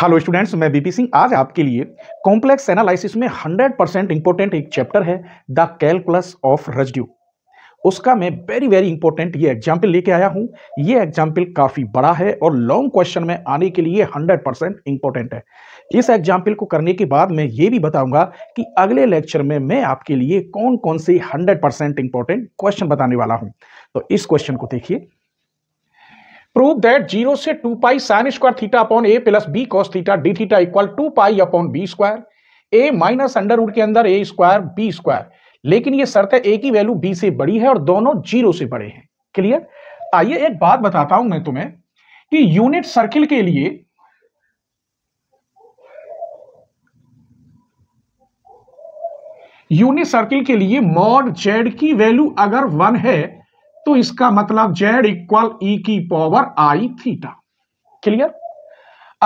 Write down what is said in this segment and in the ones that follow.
hello students मैं BP Singh आज आपके लिए कॉम्प्लेक्स एनालिसिस में 100 परसेंट इंपॉर्टेंट एक चैप्टर है द कैलकुलस ऑफ रजड्यू उसका मैं वेरी वेरी इंपॉर्टेंट ये एग्जाम्पल लेके आया हूँ ये एग्जाम्पल काफ़ी बड़ा है और लॉन्ग क्वेश्चन में आने के लिए 100 परसेंट इंपॉर्टेंट है इस एग्जाम्पल को करने के बाद मैं ये भी बताऊंगा कि अगले लेक्चर में मैं आपके लिए कौन कौन से हंड्रेड परसेंट क्वेश्चन बताने वाला हूँ तो इस क्वेश्चन को देखिए प्रूव दैट जीरो से to pi sine square theta upon A plus B cos theta D theta equal to pi upon B square A minus under root के अंदर ए स्क्वायर बी स्क्वायर लेकिन ये शर्त है ए की वैल्यू बी से बड़ी है और दोनों जीरो से बड़े हैं क्लियर आइए एक बात बताता हूं मैं तुम्हें कि यूनिट सर्किल के लिए यूनिट सर्किल के लिए मॉड जेड की वैल्यू अगर वन है तो इसका मतलब जेड इक्वल ई की पावर आई थीटा क्लियर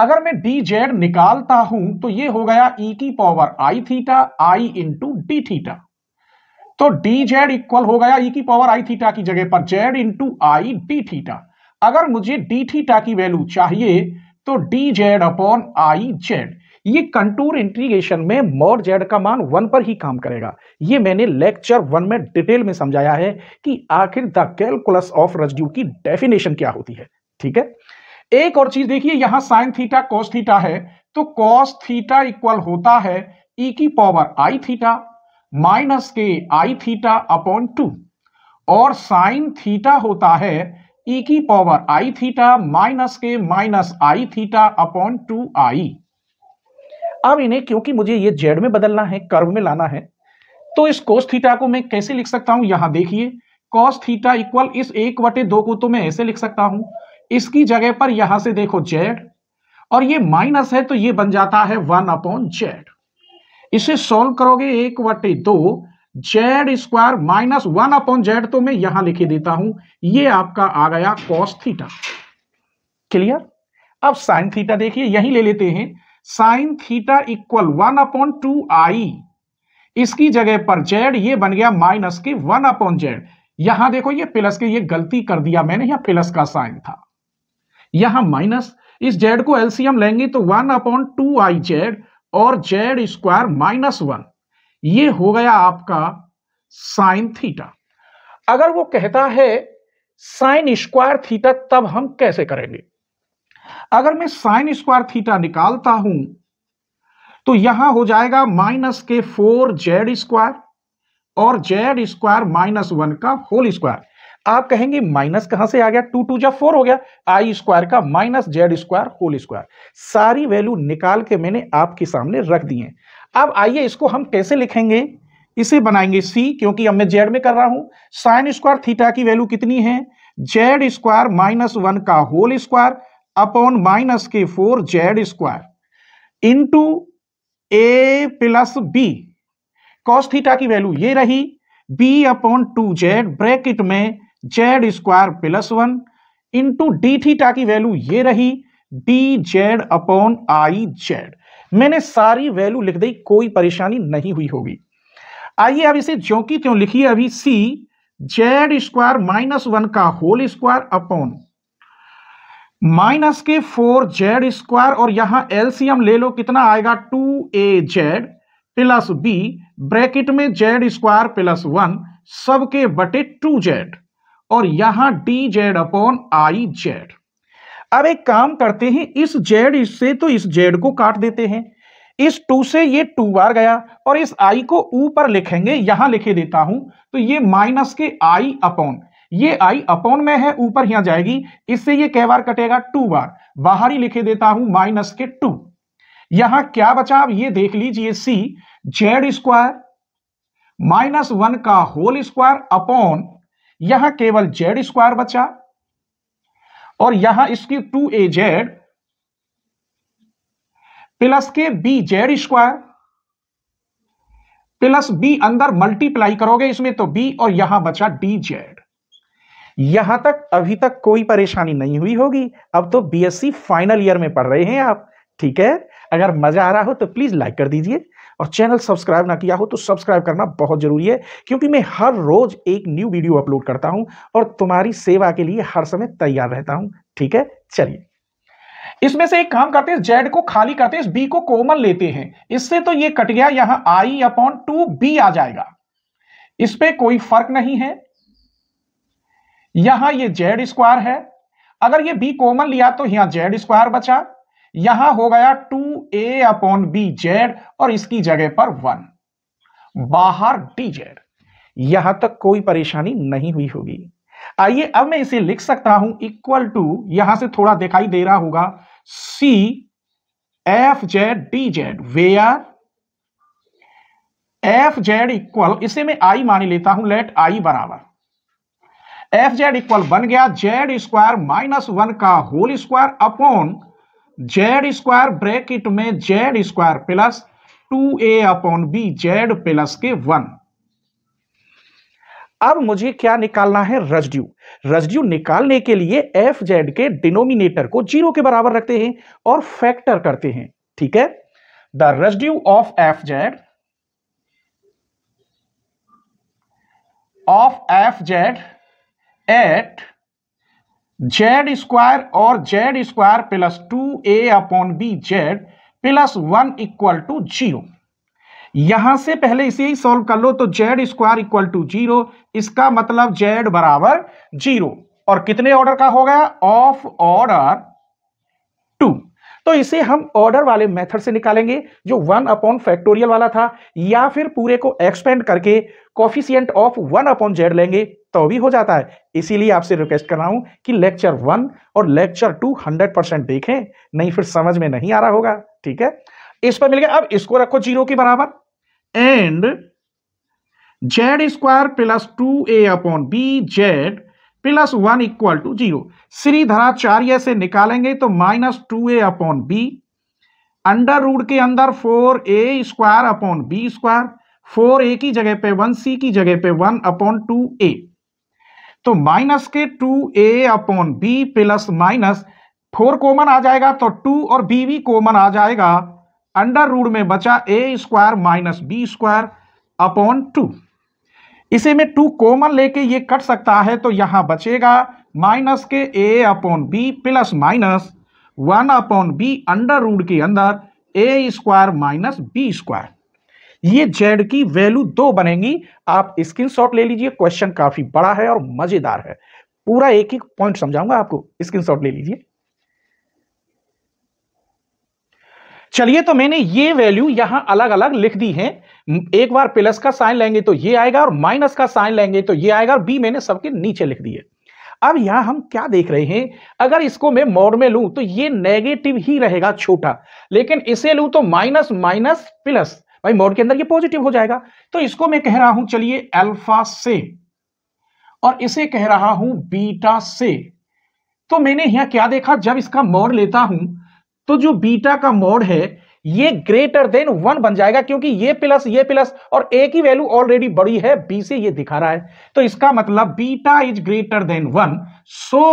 अगर मैं डी जेड निकालता हूं तो ये हो गया ई e की power I theta I into D theta तो डी जेड इक्वल हो गया ई e की पावर आई थीटा की जगह पर Z into I D theta अगर मुझे डी थीटा की वैल्यू चाहिए तो D Z upon I Z ये कंटूर इंटीग्रेशन में मोर जेड का मान वन पर ही काम करेगा ये मैंने लेक्चर वन में डिटेल में समझाया है कि आखिर द कैलकुलस ऑफ रेजिड्यू की डेफिनेशन क्या होती है ठीक है एक और चीज देखिए यहां साइन थीटा कॉस थीटा है तो कॉस थीटा इक्वल होता है ई e की पावर आई थीटा माइनस के आई थीटा अपॉन टू और साइन थीटा होता है ई e की पावर आई थीटा माइनस के minus I theta upon two I अब इन्हें क्योंकि मुझे ये जेड में बदलना है कर्व में लाना है तो इस कोस थीटा को मैं कैसे लिख सकता हूं यहां देखिए कॉस थीटा इक्वल इस एक वटे दो को तो मैं ऐसे लिख सकता हूं इसकी जगह पर यहां से देखो जेड और ये माइनस है तो ये बन जाता है वन अपॉन जेड इसे सॉल्व करोगे एक वटे दो Z square minus one upon Z तो मैं यहां लिखे देता हूं ये आपका आ गया कॉस थीटा क्लियर अब साइन थीटा देखिए यही ले लेते हैं sine theta equal one upon two I इसकी जगह पर जेड ये बन गया माइनस के वन अपॉन जेड यहां देखो ये प्लस के ये गलती कर दिया मैंने यहां प्लस का साइन था यहां माइनस इस जेड को एलसीएम लेंगे तो one upon two I Z और जेड स्क्वायर माइनस वन ये हो गया आपका साइन थीटा अगर वो कहता है साइन स्क्वायर थीटा तब हम कैसे करेंगे अगर मैं साइन स्क्वायर थीटा निकालता हूं तो यहां हो जाएगा माइनस के फोर जेड स्क्वायर और जेड स्क्वायर माइनस वन का होल स्क्वायर आप कहेंगे माइनस कहां से आ गया टू टू जब फोर हो गया आई स्क्वायर का minus Z square whole square सारी वैल्यू निकाल के मैंने आपके सामने रख दिए अब आइए इसको हम कैसे लिखेंगे इसे बनाएंगे सी क्योंकि अब मैं जेड में कर रहा हूं साइन स्क्वायर थीटा की वैल्यू कितनी है जेड स्क्वायर माइनस वन का होल स्क्वायर अपॉन माइनस के four Z square into A plus B cos theta की वैल्यू ये रही B upon two Z bracket में Z square plus one into D theta की value ये रही D Z upon I Z मैंने सारी वैल्यू लिख दी कोई परेशानी नहीं हुई होगी आइए अब इसे जो क्यों त्यों लिखिए अभी C Z square minus one का होल स्क्वायर अपॉन माइनस के फोर जेड स्क्वायर और यहां एलसीएम ले लो कितना आएगा two A Z plus B bracket में जेड स्क्वायर प्लस वन सबके बटे टू जेड और यहां D Z upon I Z अब एक काम करते हैं इस जेड से तो इस जेड को काट देते हैं इस टू से ये टू बार गया और इस आई को ऊपर लिखेंगे यहां लिखे देता हूं तो ये माइनस के आई अपॉन ये आई अपॉन में है ऊपर यहां जाएगी इससे ये कै बार कटेगा टू बार बाहर ही लिखे देता हूं माइनस के टू यहां क्या बचा आप ये देख लीजिए C Z square minus one का होल स्क्वायर अपॉन यहां केवल जेड स्क्वायर बचा और यहां इसकी टू ए जेड प्लस के B Z square plus B अंदर मल्टीप्लाई करोगे इसमें तो बी और यहां बचा डी जेड यहां तक अभी तक कोई परेशानी नहीं हुई होगी अब तो बीएससी फाइनल ईयर में पढ़ रहे हैं आप ठीक है अगर मजा आ रहा हो तो प्लीज लाइक कर दीजिए और चैनल सब्सक्राइब ना किया हो तो सब्सक्राइब करना बहुत जरूरी है क्योंकि मैं हर रोज एक न्यू वीडियो अपलोड करता हूं और तुम्हारी सेवा के लिए हर समय तैयार रहता हूं ठीक है चलिए इसमें से एक काम करते हैं जेड को खाली करते हैं बी को कॉमन लेते हैं इससे तो ये कट गया यहां आई अपॉन टू बी आ जाएगा इस पर कोई फर्क नहीं है यहां ये जेड स्क्वायर है अगर ये बी कॉमन लिया तो यहां जेड स्क्वायर बचा यहां हो गया two A upon B Z और इसकी जगह पर वन बाहर डी जेड यहां तक कोई परेशानी नहीं हुई होगी आइए अब मैं इसे लिख सकता हूं इक्वल टू यहां से थोड़ा दिखाई दे रहा होगा C F Z D Z where F Z equal इसे मैं आई मान लेता हूं लेट आई बराबर एफ जेड इक्वल बन गया जेड स्क्वायर माइनस वन का whole square upon Z square bracket में Z square plus two A upon B Z plus के वन अब मुझे क्या निकालना है रजड्यू रजड्यू निकालने के लिए एफ जेड के डिनोमिनेटर को जीरो के बराबर रखते हैं और फैक्टर करते हैं ठीक है the residue of F Z of F Z at Z square और Z square plus two A upon B Z plus one equal to zero यहां से पहले इसे ही सॉल्व कर लो तो Z square equal to zero इसका मतलब जेड बराबर जीरो और कितने ऑर्डर का हो गया ऑफ ऑर्डर तो इसे हम ऑर्डर वाले मेथड से निकालेंगे जो वन अपॉन फैक्टोरियल वाला था या फिर पूरे को एक्सपेंड करके coefficient of one upon Z लेंगे तो भी हो जाता है इसीलिए आपसे रिक्वेस्ट कर रहा हूं कि लेक्चर वन और लेक्चर टू हंड्रेड परसेंट देखें नहीं फिर समझ में नहीं आ रहा होगा ठीक है इस पर मिल गया अब इसको रखो जीरो के बराबर and Z square plus two A upon B Z plus one equal to zero Shridharacharya से निकालेंगे तो minus two A upon B under root के अंदर four A square upon B square four A की जगह पे वन सी की जगह पे वन अपॉन टू ए तो माइनस के two A upon B plus minus four common आ जाएगा तो टू और बी भी कॉमन आ जाएगा अंडर रूड में बचा A square minus B square upon two इसी में टू कॉमन लेके ये कट सकता है तो यहां बचेगा माइनस के A upon B plus minus one upon B under root के अंदर A square minus B square ये जेड की वैल्यू दो बनेगी आप स्क्रीन शॉट ले लीजिए क्वेश्चन काफी बड़ा है और मजेदार है पूरा एक एक पॉइंट समझाऊंगा आपको स्क्रीन शॉट ले लीजिए चलिए तो मैंने ये वैल्यू यहां अलग अलग लिख दी है एक बार प्लस का साइन लेंगे तो ये आएगा और माइनस का साइन लेंगे तो ये आएगा और बी मैंने सबके नीचे लिख दी है अब यहां हम क्या देख रहे हैं अगर इसको मैं मोड में लू तो ये नेगेटिव ही रहेगा छोटा लेकिन इसे लू तो माइनस माइनस प्लस भाई मोड के अंदर ये पॉजिटिव हो जाएगा तो इसको मैं कह रहा हूं चलिए अल्फा से और इसे कह रहा हूं बीटा से तो मैंने यहां क्या देखा जब इसका मोड लेता हूं तो जो बीटा का मोड है ये ग्रेटर देन वन बन जाएगा क्योंकि ये प्लस ये प्लस और ए की वैल्यू ऑलरेडी बड़ी है बी से ये दिखा रहा है तो इसका मतलब beta is greater than one so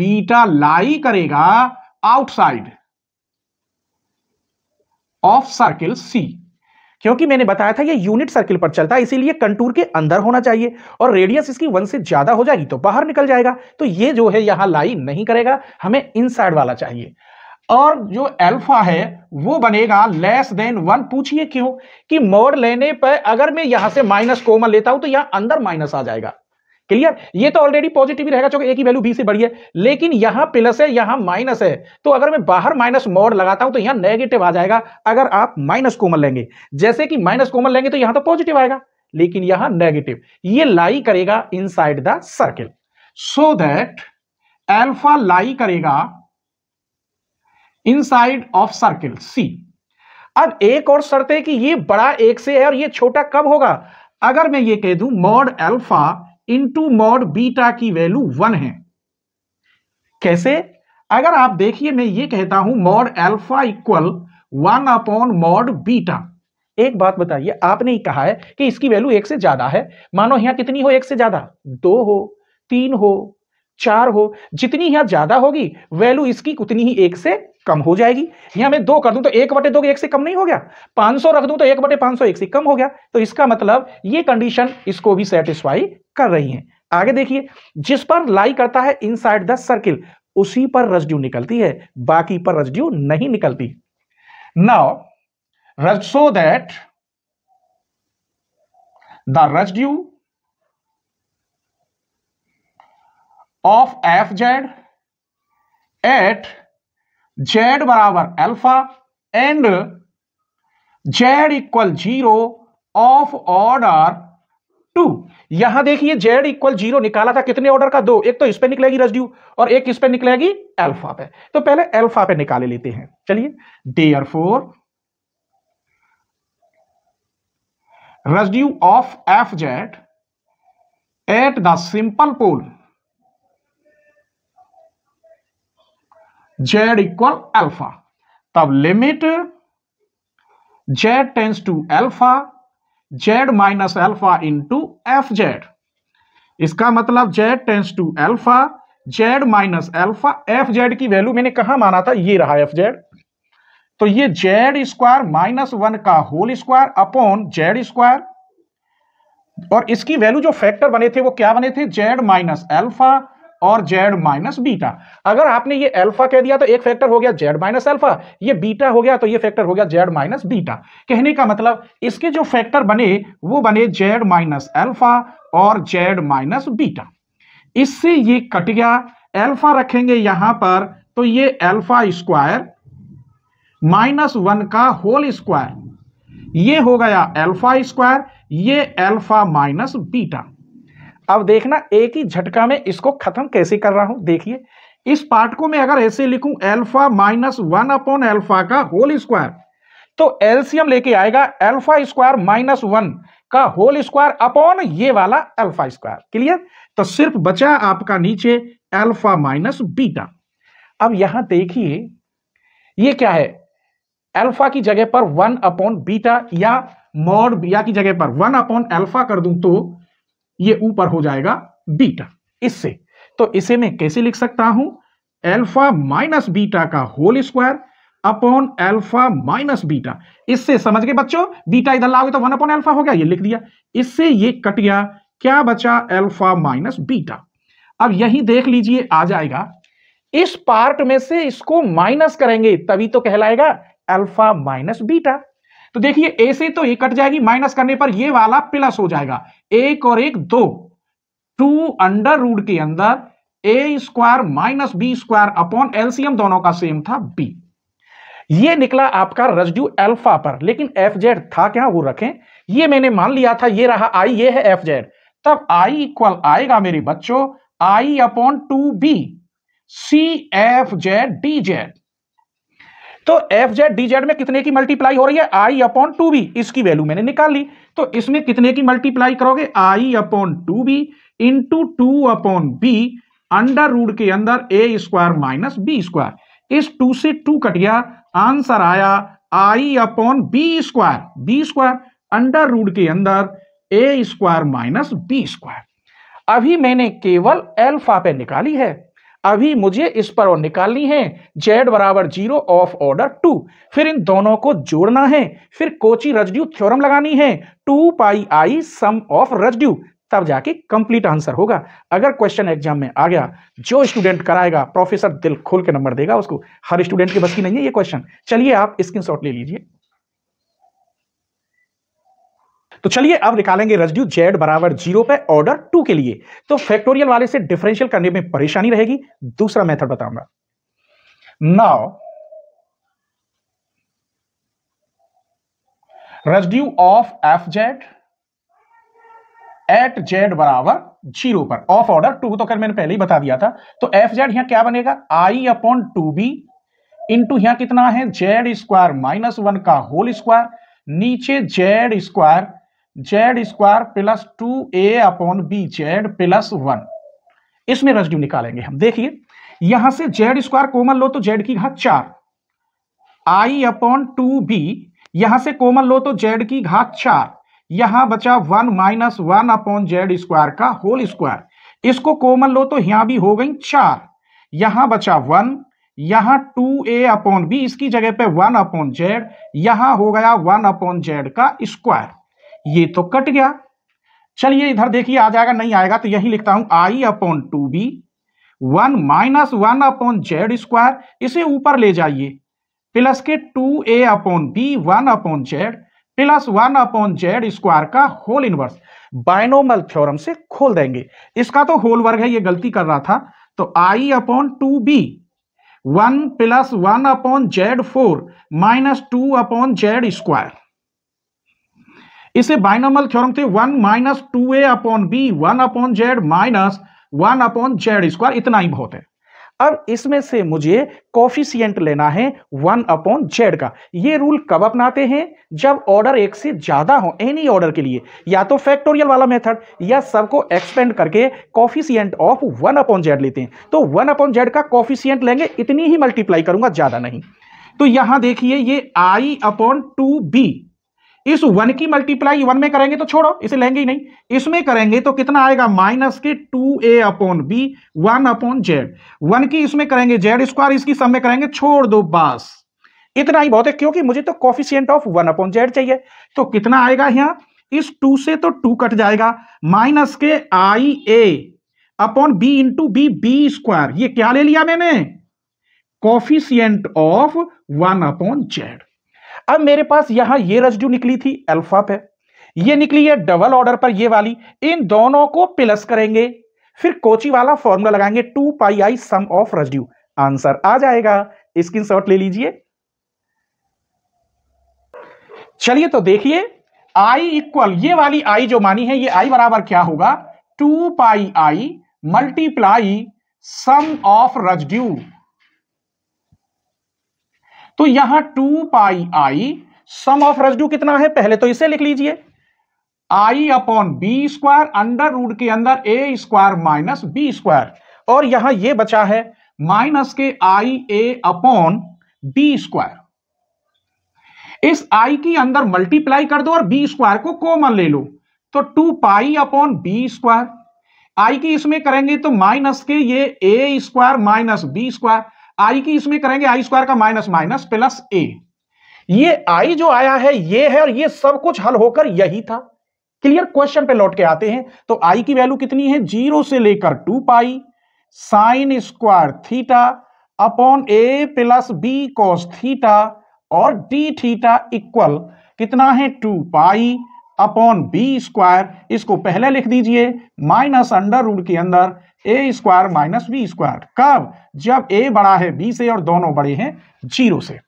beta lie करेगा आउटसाइड ऑफ सर्किल सी क्योंकि मैंने बताया था ये यूनिट सर्किल पर चलता है इसीलिए कंटूर के अंदर होना चाहिए और रेडियस इसकी वन से ज्यादा हो जाएगी तो बाहर निकल जाएगा तो ये जो है यहां लाई नहीं करेगा हमें इनसाइड वाला चाहिए और जो अल्फा है वो बनेगा लेस देन वन पूछिए क्यों कि मोड लेने पर अगर मैं यहां से माइनस कोमल लेता हूं तो यहां अंदर माइनस आ जाएगा क्लियर ये तो ऑलरेडी पॉजिटिव ही रहेगा क्योंकि एक ही वैल्यू बी से बड़ी है लेकिन यहां प्लस है यहां माइनस है तो अगर मैं बाहर माइनस मोड लगाता हूं तो यहां नेगेटिव आ जाएगा अगर आप माइनस कोमल लेंगे जैसे कि माइनस कोमल लेंगे तो यहां तो पॉजिटिव आएगा लेकिन यहां नेगेटिव ये लाई करेगा inside the circle so that alpha lie करेगा इनसाइड ऑफ सर्किल सी अब एक और शर्त है कि ये बड़ा एक से है और ये छोटा कब होगा अगर मैं ये कह दूं mod alpha into mod beta की वैल्यू वन है कैसे अगर आप देखिए मैं ये कहता हूं mod alpha equal one upon mod beta एक बात बताइए आपने ही कहा है कि इसकी वैल्यू एक से ज्यादा है मानो यहां कितनी हो एक से ज्यादा दो हो तीन हो चार हो जितनी यहां ज्यादा होगी वैल्यू इसकी उतनी ही एक से कम हो जाएगी यहां मैं दो कर दूं तो एक बटे दो एक से कम नहीं हो गया 500 रख दूं तो एक बटे पांच सौ एक से कम हो गया तो इसका मतलब ये कंडीशन इसको भी सेटिस्फाई कर रही है आगे देखिए जिस पर लाई करता है इन साइड द सर्किल उसी पर रजड्यू निकलती है बाकी पर रजड्यू नहीं निकलती now res so that the residue of F Z at Z बराबर alpha and Z equal zero of order two यहां देखिए जेड इक्वल जीरो निकाला था कितने ऑर्डर का दो एक तो इस पे निकलेगी रजड्यू और एक इस पे निकलेगी अल्फा पे तो पहले अल्फा पे निकाले लेते हैं चलिए therefore residue of F Z at the simple pole Z equal alpha तब limit Z tends to alpha Z minus alpha to F Z इसका मतलब Z tends to alpha Z minus alpha F Z की value मैंने कहा माना था ये रहा एफ जेड तो ये जेड स्क्वायर माइनस वन का whole square upon Z square और इसकी वैल्यू जो फैक्टर बने थे वो क्या बने थे जेड माइनस एल्फा और जेड माइनस बीटा अगर आपने ये अल्फा कह दिया तो एक फैक्टर हो गया जेड माइनस अल्फा ये बीटा हो गया तो ये फैक्टर हो गया जेड माइनस बीटा कहने का मतलब इसके जो फैक्टर बने वो बने जेड माइनस एल्फा और जेड माइनस बीटा इससे ये कट गया एल्फा रखेंगे यहां पर तो ये एल्फा स्क्वायर माइनस वन का होल स्क्वायर ये हो गया एल्फा स्क्वायर ये एल्फा माइनस बीटा अब देखना एक ही झटका में इसको खत्म कैसे कर रहा हूं देखिए इस पार्ट को मैं अगर ऐसे लिखूं alpha minus one upon alpha का होल स्क्वायर तो एल्सियम लेके आएगा एल्फा स्क्वायर माइनस वन का होल स्क्वायर अपॉन ये वाला अल्फा स्क्वायर क्लियर तो सिर्फ बचा आपका नीचे अल्फा माइनस बीटा अब यहां देखिए ये क्या है अल्फा की जगह पर वन अपॉन बीटा या मोड बिया की जगह पर वन अपॉन एल्फा कर दूं तो ये ऊपर हो जाएगा बीटा इससे तो इसे मैं कैसे लिख सकता हूं एल्फा माइनस बीटा का whole square upon alpha minus beta इससे समझ गए बच्चों बीटा इधर लाओगे तो वन अपॉन एल्फा हो गया ये लिख दिया इससे ये कट गया क्या बचा एल्फा माइनस बीटा अब यही देख लीजिए आ जाएगा इस पार्ट में से इसको माइनस करेंगे तभी तो कहलाएगा अल्फा माइनस बीटा तो देखिए ए से तो ये कट जाएगी माइनस करने पर ये वाला प्लस हो जाएगा एक और एक दो टू अंडर रूड के अंदर A square minus B square upon LCM दोनों का सेम था बी ये निकला आपका रजड्यू अल्फा पर लेकिन एफ जेड था क्या वो रखें ये मैंने मान लिया था ये रहा आई ये है एफ जेड तब आई इक्वल आएगा मेरे बच्चों I upon two B C F Z D Z तो एफ जेड डी जेड में कितने की मल्टीप्लाई हो रही है आई अपॉन टू बी इसकी वैल्यू मैंने निकाल ली तो इसमें कितने की मल्टीप्लाई करोगे I upon two B into two upon B under root के अंदर A square minus B square इस टू से टू कट गया आंसर आया I upon B square B square under root के अंदर A square minus B square अभी मैंने केवल एल्फा पे निकाली है अभी मुझे इस पर और निकालनी है जेड बराबर जीरो ऑफ ऑर्डर टू फिर इन दोनों को जोड़ना है फिर कोची रजड्यू थ्योरम लगानी है two pi I sum of रजड्यू तब जाके कंप्लीट आंसर होगा अगर क्वेश्चन एग्जाम में आ गया जो स्टूडेंट कराएगा प्रोफेसर दिल खोल के नंबर देगा उसको हर स्टूडेंट की बस की नहीं है ये क्वेश्चन चलिए आप स्क्रीनशॉट ले लीजिए तो चलिए अब निकालेंगे रेजिड्यू जेड बराबर जीरो पे ऑर्डर टू के लिए तो फैक्टोरियल वाले से डिफरेंशियल करने में परेशानी रहेगी दूसरा मेथड बताऊंगा now residue of F Z at Z बराबर जीरो पर ऑफ ऑर्डर टू तो कर मैंने पहले ही बता दिया था तो एफ जेड यहां क्या बनेगा I upon two B into यहां कितना है जेड स्क्वायर माइनस वन का होल स्क्वायर नीचे Z square Z square plus two A upon B Z plus one इसमें रेसिड्यू निकालेंगे हम देखिए यहां से जेड स्क्वायर कोमल लो तो जेड की घात चार आई अपॉन टू बी यहां से कोमल लो तो जेड की घात चार यहां बचा one minus one upon Z square का होल स्क्वायर इसको कोमल लो तो यहां भी हो गई चार यहां बचा वन यहां टू ए अपॉन बी इसकी जगह पे वन अपॉन जेड यहां हो गया वन अपॉन जेड का स्क्वायर ये तो कट गया चलिए इधर देखिए आ जाएगा नहीं आएगा तो यही लिखता हूं I upon two B one minus one upon Z square इसे ऊपर ले जाइए प्लस के two A upon B one upon Z plus one upon Z square का होल इनवर्स बायनोमल थ्योरम से खोल देंगे इसका तो होल वर्ग है ये गलती कर रहा था तो I upon two B one plus one upon Z four minus two upon Z square इसे बाइनोमल थ्योरम थे one minus two A upon B one upon Z minus one upon Z square इतना ही बहुत है अब इसमें से मुझे कॉफिशियंट लेना है वन अपॉन जेड का ये रूल कब अपनाते हैं जब ऑर्डर एक से ज़्यादा हो एनी ऑर्डर के लिए या तो फैक्टोरियल वाला मेथड या सबको एक्सपेंड करके coefficient of one upon Z लेते हैं तो वन अपॉन जेड का कॉफिशियंट लेंगे इतनी ही मल्टीप्लाई करूंगा ज़्यादा नहीं तो यहां देखिए ये आई अपॉन टू बी इस वन की मल्टीप्लाई वन में करेंगे तो छोड़ो इसे लेंगे ही नहीं इसमें करेंगे तो कितना आएगा माइनस के two A upon B one upon Z one की इसमें करेंगे जेड स्क्वायर इसकी सब में करेंगे छोड़ दो बास इतना ही बहुत है क्योंकि मुझे तो coefficient of one upon Z चाहिए तो कितना आएगा यहां इस टू से तो टू कट जाएगा माइनस के I A upon B into B B square ये क्या ले लिया मैंने coefficient of one upon Z अब मेरे पास यहां ये रजड्यू निकली थी अल्फा पे ये निकली है डबल ऑर्डर पर ये वाली इन दोनों को प्लस करेंगे फिर कोची वाला फॉर्मूला लगाएंगे two pi I sum of residue answer आ जाएगा स्क्रीन शॉट ले लीजिए चलिए तो देखिए आई इक्वल ये वाली आई जो मानी है ये आई बराबर क्या होगा two pi I multiply sum of residue तो यहां to pi I sum of रेजडू कितना है पहले तो इसे लिख लीजिए I upon B square under root के अंदर A square minus B square और यहां ये बचा है माइनस के I A upon B square इस आई के अंदर मल्टीप्लाई कर दो और बी स्क्वायर को कॉमन ले लो तो two pi upon B square I की इसमें करेंगे तो माइनस के ये A square minus B square I की इसमें करेंगे आई स्क्वायर का माइनस माइनस प्लस ए ये आई जो आया है ये है और ये सब कुछ हल होकर यही था क्लियर क्वेश्चन पे लौट के आते हैं तो आई की वैल्यू कितनी है जीरो से लेकर two pi sine square theta upon A plus B cos theta और डी थीटा इक्वल कितना है two pi upon B square इसको पहले लिख दीजिए माइनस अंडर रूट के अंदर A square minus B square कब जब ए बड़ा है बी से और दोनों बड़े हैं जीरो से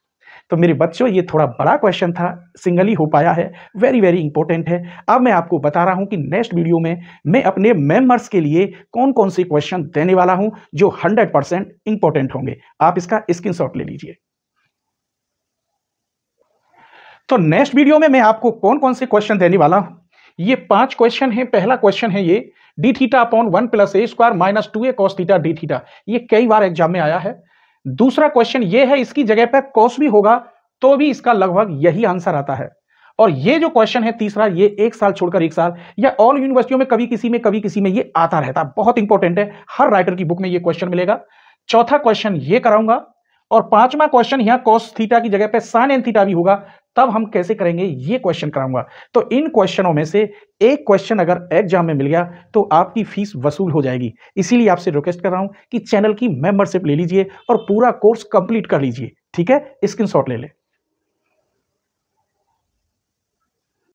तो मेरे बच्चों ये थोड़ा बड़ा क्वेश्चन था सिंगल ही हो पाया है वेरी वेरी इंपॉर्टेंट है अब मैं आपको बता रहा हूं कि नेक्स्ट वीडियो में मैं अपने मेंबर्स के लिए कौन कौन से क्वेश्चन देने वाला हूं जो 100 परसेंट इंपॉर्टेंट होंगे आप इसका स्क्रीनशॉट ले लीजिए तो नेक्स्ट वीडियो में मैं आपको कौन कौन से क्वेश्चन देने वाला हूं ये पांच क्वेश्चन है पहला क्वेश्चन है ये D theta upon one plus A square minus two A cos theta D theta ये कई बार एग्जाम में आया है दूसरा क्वेश्चन ये है इसकी जगह पर कॉस भी होगा तो भी इसका लगभग यही आंसर आता है और ये जो क्वेश्चन है तीसरा ये एक साल छोड़कर एक साल या ऑल यूनिवर्सिटियों में कभी किसी में कभी किसी में ये आता रहता है बहुत इंपॉर्टेंट है हर राइटर की बुक में ये क्वेश्चन मिलेगा चौथा क्वेश्चन ये कराऊंगा और पांचवा क्वेश्चन यहां कॉस थीटा की जगह पे साइन एन थीटा भी होगा तब हम कैसे करेंगे ये क्वेश्चन कराऊंगा तो इन क्वेश्चनों में से एक क्वेश्चन अगर एग्जाम में मिल गया तो आपकी फीस वसूल हो जाएगी इसीलिए आपसे रिक्वेस्ट कर रहा हूँ कि चैनल की मेंबरशिप ले लीजिए और पूरा कोर्स कंप्लीट कर लीजिए ठीक है शॉट ले लें